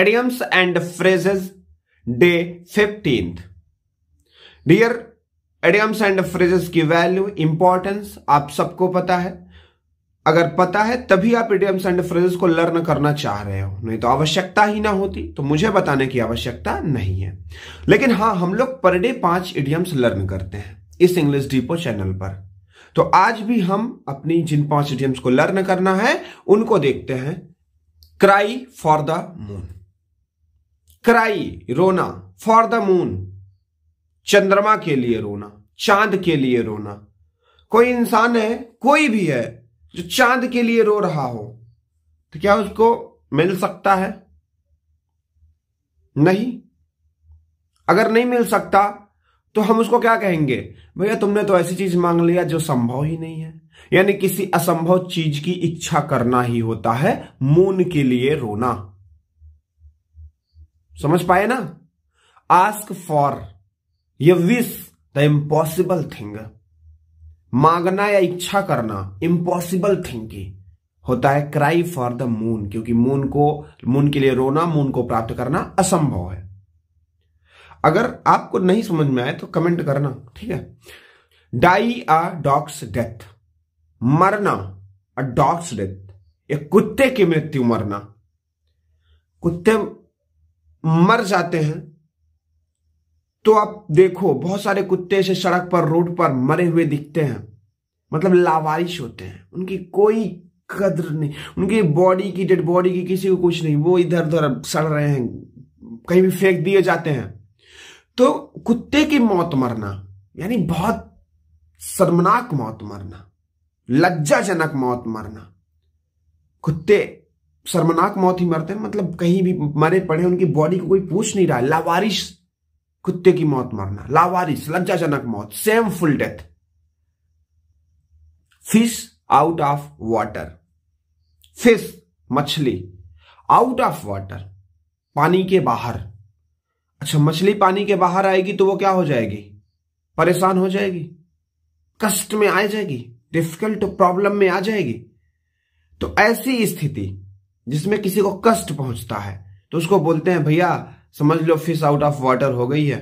idioms and phrases day 15th dear idioms and phrases की value importance आप सबको पता है अगर पता है तभी आप इडियम्स एंड फ्रेजेस को लर्न करना चाह रहे हो नहीं तो आवश्यकता ही ना होती तो मुझे बताने की आवश्यकता नहीं है लेकिन हाँ हम लोग पर डे पांच एडियम्स लर्न करते हैं इस इंग्लिश डीपो चैनल पर तो आज भी हम अपनी जिन पांच एडियम्स को लर्न करना है उनको देखते हैं cry for the moon cry रोना फॉर द मून चंद्रमा के लिए रोना चांद के लिए रोना कोई इंसान है कोई भी है जो चांद के लिए रो रहा हो तो क्या उसको मिल सकता है नहीं अगर नहीं मिल सकता तो हम उसको क्या कहेंगे भैया तुमने तो ऐसी चीज मांग लिया जो संभव ही नहीं है यानी किसी असंभव चीज की इच्छा करना ही होता है मून के लिए रोना समझ पाए ना आस्क फॉर ये विश द इम्पॉसिबल थिंग मांगना या इच्छा करना इम्पॉसिबल थिंग होता है क्राई फॉर द मून क्योंकि मून को मून के लिए रोना मून को प्राप्त करना असंभव है अगर आपको नहीं समझ में आए तो कमेंट करना ठीक है डाई आ डॉग्स डेथ मरना अ डॉग्स डेथ एक कुत्ते की मृत्यु मरना कुत्ते मर जाते हैं तो आप देखो बहुत सारे कुत्ते से सड़क पर रोड पर मरे हुए दिखते हैं मतलब लावारिश होते हैं उनकी कोई कदर नहीं उनकी बॉडी की डेड बॉडी की किसी को कुछ नहीं वो इधर उधर सड़ रहे हैं कहीं भी फेंक दिए जाते हैं तो कुत्ते की मौत मरना यानी बहुत शर्मनाक मौत मरना लज्जाजनक मौत मरना कुत्ते शर्मनाक मौत ही मरते हैं मतलब कहीं भी मरे पड़े उनकी बॉडी को कोई पूछ नहीं रहा है लावारिश कुत्ते की मौत मरना लावारिश लज्जाजनक मौत shameful death fish out of water fish मछली आउट ऑफ वाटर पानी के बाहर अच्छा मछली पानी के बाहर आएगी तो वो क्या हो जाएगी परेशान हो जाएगी कष्ट में आ जाएगी डिफिकल्ट प्रॉब्लम में आ जाएगी तो ऐसी स्थिति जिसमें किसी को कष्ट पहुंचता है तो उसको बोलते हैं भैया समझ लो फिश आउट ऑफ वाटर हो गई है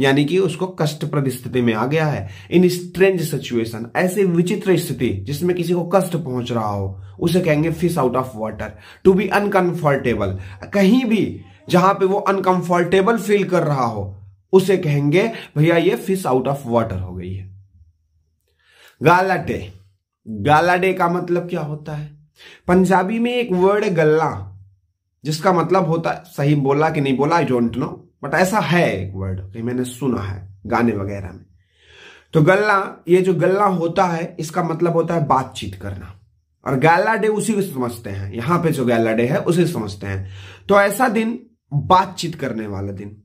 यानी कि उसको कष्टप्रद स्थिति में आ गया है इन स्ट्रेंज सिचुएशन ऐसी विचित्र स्थिति जिसमें किसी को कष्ट पहुंच रहा हो उसे कहेंगे fish out of water to be uncomfortable कहीं भी जहां पे वो अनकंफर्टेबल फील कर रहा हो उसे कहेंगे भैया ये फिश आउट ऑफ वाटर हो गई है गालाटे गालाडे का मतलब क्या होता है पंजाबी में एक वर्ड है गल्ला जिसका मतलब होता है सही बोला कि नहीं बोला आई डोंट नो बट ऐसा है एक वर्ड कि मैंने सुना है गाने वगैरह में तो गल्ला ये जो गल्ला होता है इसका मतलब होता है बातचीत करना और गैला डे उसी को समझते हैं यहां पे जो गैला डे है उसे समझते हैं तो ऐसा दिन बातचीत करने वाला दिन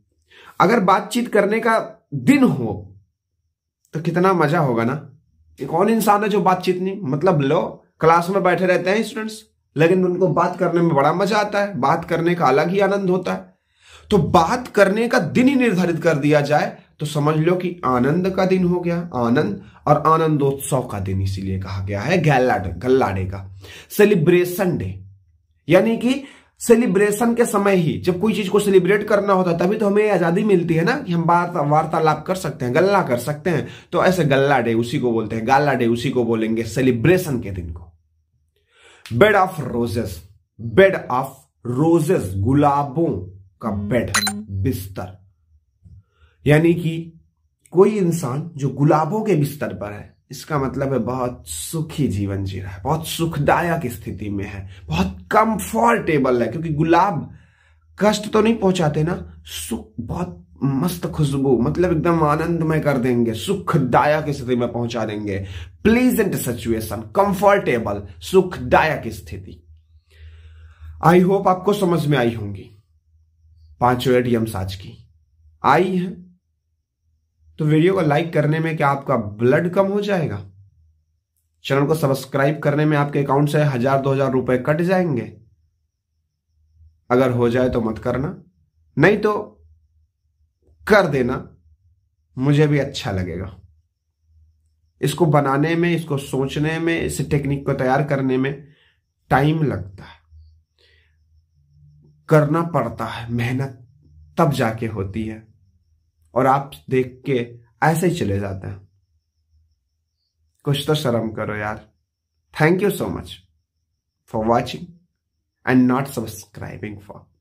अगर बातचीत करने का दिन हो तो कितना मजा होगा ना एक कौन इंसान है जो बातचीत नहीं मतलब लो क्लास में बैठे रहते हैं स्टूडेंट्स लेकिन उनको बात करने में बड़ा मजा आता है बात करने का अलग ही आनंद होता है तो बात करने का दिन ही निर्धारित कर दिया जाए तो समझ लो कि आनंद का दिन हो गया आनंद और आनंदोत्सव का दिन इसीलिए कहा गया है गल्लाडे गल्लाडे का सेलिब्रेशन डे यानी कि सेलिब्रेशन के समय ही जब कोई चीज को सेलिब्रेट करना होता है तभी तो हमें आजादी मिलती है ना कि हम वार्तालाप कर सकते हैं गल्ला कर सकते हैं तो ऐसे गल्ला डे उसी को बोलते हैं गाला डे उसी को बोलेंगे सेलिब्रेशन के दिन को bed of roses bed of roses गुलाबों का बेड बिस्तर यानी कि कोई इंसान जो गुलाबों के बिस्तर पर है इसका मतलब है बहुत सुखी जीवन जी रहा है बहुत सुखदायक स्थिति में है बहुत कंफर्टेबल है क्योंकि गुलाब कष्ट तो नहीं पहुंचाते ना सुख बहुत मस्त खुशबू मतलब एकदम आनंदमय कर देंगे सुखदायक स्थिति में पहुंचा देंगे प्लीजेंट सिचुएशन कंफर्टेबल सुखदायक स्थिति आई होप आपको समझ में आई होंगी पांचों एडियम्स आज की आई है तो वीडियो को लाइक करने में क्या आपका ब्लड कम हो जाएगा चैनल को सब्सक्राइब करने में आपके अकाउंट से हजार दो हजार रुपए कट जाएंगे अगर हो जाए तो मत करना नहीं तो कर देना मुझे भी अच्छा लगेगा इसको बनाने में इसको सोचने में इस टेक्निक को तैयार करने में टाइम लगता है करना पड़ता है मेहनत तब जाके होती है और आप देख के ऐसे ही चले जाते हैं कुछ तो शर्म करो यार thank you so much for watching and not subscribing for